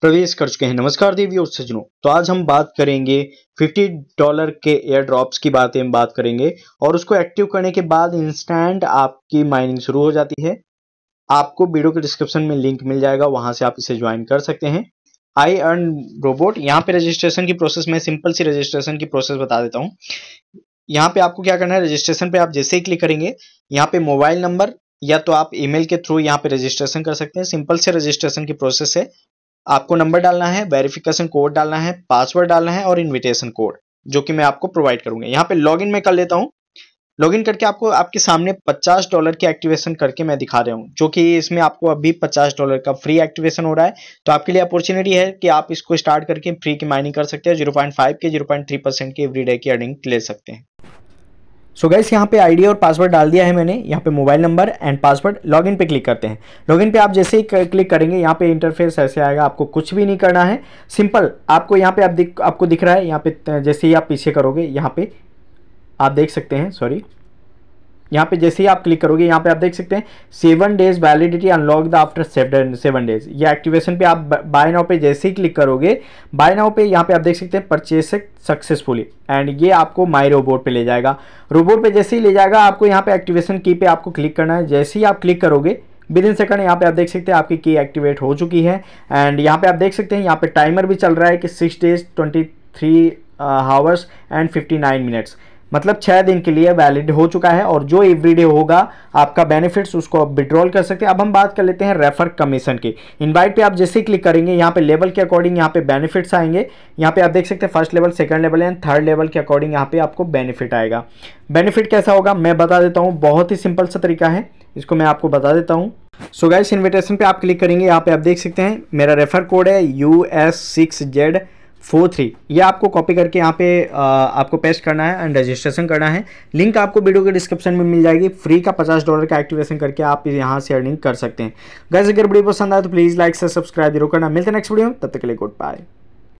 प्रवेश कर चुके हैं नमस्कार देवी और सज्जनों तो आज हम बात करेंगे 50 डॉलर के एयर ड्रॉप्स की बातें हम बात करेंगे और उसको एक्टिव करने के बाद इंस्टेंट आपकी माइनिंग शुरू हो जाती है आपको वीडियो के डिस्क्रिप्शन में लिंक मिल जाएगा वहां से आप इसे ज्वाइन कर सकते हैं आई अर्न रोबोट यहाँ पे रजिस्ट्रेशन की प्रोसेस में सिंपल सी रजिस्ट्रेशन की प्रोसेस बता देता हूँ यहाँ पे आपको क्या करना है रजिस्ट्रेशन पे आप जैसे ही क्लिक करेंगे यहाँ पे मोबाइल नंबर या तो आप ईमेल के थ्रू यहाँ पे रजिस्ट्रेशन कर सकते हैं सिंपल से रजिस्ट्रेशन की प्रोसेस है आपको नंबर डालना है वेरिफिकेशन कोड डालना है पासवर्ड डालना है और इन्विटेशन कोड जो कि मैं आपको प्रोवाइड करूंगा यहाँ पे लॉगिन मैं कर लेता हूँ लॉगिन करके आपको आपके सामने 50 डॉलर की एक्टिवेशन करके मैं दिखा रहा हूँ जो कि इसमें आपको अभी 50 डॉलर का फ्री एक्टिवेशन हो रहा है तो आपके लिए अपॉर्चुनिटी है कि आप इसको स्टार्ट करके फ्री की माइनिंग कर सकते हैं 0.5 के 0.3 परसेंट की एवरी डे की अर्निंग ले सकते हैं सो गैस यहाँ पे आईडी और पासवर्ड डाल दिया है मैंने यहाँ पे mobile number and password login पे क्लिक करते हैं लॉगिन पे आप जैसे ही क्लिक करेंगे यहाँ पे इंटरफेस ऐसे आएगा आपको कुछ भी नहीं करना है सिंपल आपको यहाँ पे आप दिख आपको दिख रहा है यहाँ पे जैसे ही आप पीछे करोगे यहाँ पे आप देख सकते हैं सॉरी यहाँ पे जैसे ही आप क्लिक करोगे यहाँ पे आप देख सकते हैं seven days validity unlock the after seven days ये एक्टिवेशन पे आप बाय नाउ पे जैसे ही क्लिक करोगे बाय नाउ पे यहाँ पे आप देख सकते हैं परचेस सक्सेसफुली एंड ये आपको माई रोबोट पे ले जाएगा रोबोट पे जैसे ही ले जाएगा आपको यहाँ पे एक्टिवेशन की पे आपको क्लिक करना है जैसे ही आप क्लिक करोगे विद इन सेकंड यहाँ पे आप देख सकते हैं आपकी की एक्टिवेट हो चुकी है एंड यहाँ पे आप देख सकते हैं यहाँ पे टाइमर भी चल रहा है कि six days twenty three hours and fifty nine minutes मतलब छः दिन के लिए वैलिड हो चुका है और जो एवरीडे होगा आपका बेनिफिट्स उसको आप विड्रॉल कर सकते हैं अब हम बात कर लेते हैं रेफर कमीशन की इनवाइट पे आप जैसे क्लिक करेंगे यहाँ पे लेवल के अकॉर्डिंग यहाँ पे बेनिफिट्स आएंगे यहाँ पे आप देख सकते हैं first level second level and third level के अकॉर्डिंग यहाँ पे आपको बेनिफिट आएगा बेनिफिट कैसा होगा मैं बता देता हूँ बहुत ही सिंपल सा तरीका है इसको मैं आपको बता देता हूँ सो गाइस इन्विटेशन पे आप क्लिक करेंगे यहाँ पे आप देख सकते हैं मेरा रेफर कोड है U S six Z four three ये आपको कॉपी करके यहाँ पे आ, आपको पेस्ट करना है एंड रजिस्ट्रेशन करना है लिंक आपको वीडियो के डिस्क्रिप्शन में मिल जाएगी फ्री का पचास डॉलर का एक्टिवेशन करके आप यहाँ से अर्निंग कर सकते हैं गैस अगर वीडियो पसंद आए तो प्लीज़ लाइक से सब्सक्राइब जरूर करना मिलते हैं नेक्स्ट वीडियो में तब तक के लिए गुड बाय